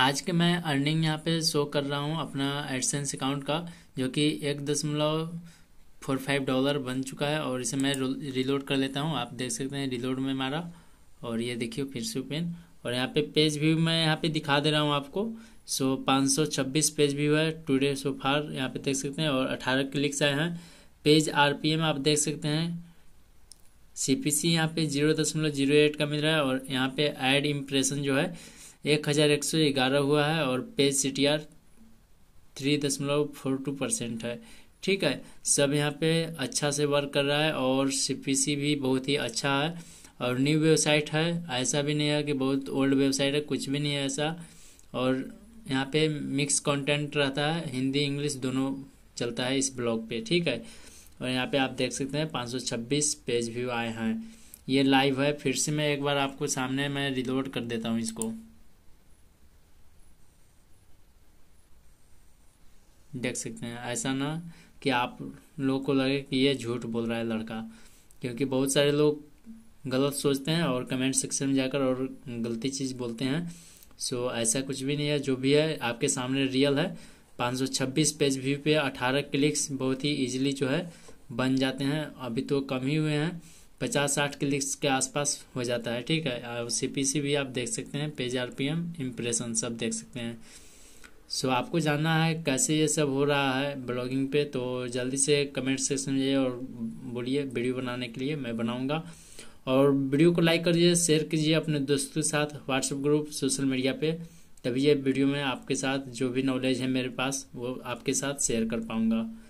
आज के मैं अर्निंग यहाँ पे शो कर रहा हूँ अपना एडसेंस अकाउंट का जो कि एक दशमलव फोर फाइव डॉलर बन चुका है और इसे मैं रिलोड कर लेता हूँ आप देख सकते हैं रिलोड में मारा और ये देखिए फिर से पेन और यहाँ पे पेज व्यू मैं यहाँ पे दिखा दे रहा हूँ आपको सो पाँच सौ छब्बीस पेज व्यू है टुडे सो फार यहाँ पे देख सकते हैं और अठारह क्लिक्स आए हैं पेज एम आप देख सकते हैं सी पी सी यहाँ पे जीरो दशमलव जीरो एट का मिल रहा है और यहाँ पे एड इम्प्रेशन जो है एक हज़ार एक सौ ग्यारह हुआ है और page C T R three दशमलव फोर टू परसेंट है ठीक है सब यहाँ पे अच्छा से वर्क कर रहा है और सी पी सी भी बहुत ही अच्छा है और न्यू वेबसाइट है ऐसा भी नहीं है कि बहुत ओल्ड वेबसाइट है कुछ भी नहीं है ऐसा और यहाँ पे मिक्स कंटेंट रहता है हिंदी इंग्लिश दोनों चलता है इस ब्लॉग पे ठीक है और यहाँ पे आप देख सकते हैं 526 पेज व्यू आए हैं ये लाइव है फिर से मैं एक बार आपको सामने मैं रिलोड कर देता हूँ इसको देख सकते हैं ऐसा ना कि आप लोगों को लगे कि ये झूठ बोल रहा है लड़का क्योंकि बहुत सारे लोग गलत सोचते हैं और कमेंट सेक्शन में जाकर और गलती चीज़ बोलते हैं सो ऐसा कुछ भी नहीं है जो भी है आपके सामने रियल है 526 पेज व्यू पे 18 क्लिक्स बहुत ही इजीली जो है बन जाते हैं अभी तो कम ही हुए हैं पचास साठ क्लिक्स के आसपास हो जाता है ठीक है और सी भी आप देख सकते हैं page R P M impression सब देख सकते हैं सो so, आपको जानना है कैसे ये सब हो रहा है ब्लॉगिंग पे तो जल्दी से कमेंट सेक्शन में और बोलिए वीडियो बनाने के लिए मैं बनाऊँगा और वीडियो को लाइक करिए शेयर कीजिए अपने दोस्तों के साथ व्हाट्सएप ग्रुप सोशल मीडिया पे तभी ये वीडियो में आपके साथ जो भी नॉलेज है मेरे पास वो आपके साथ शेयर कर पाऊँगा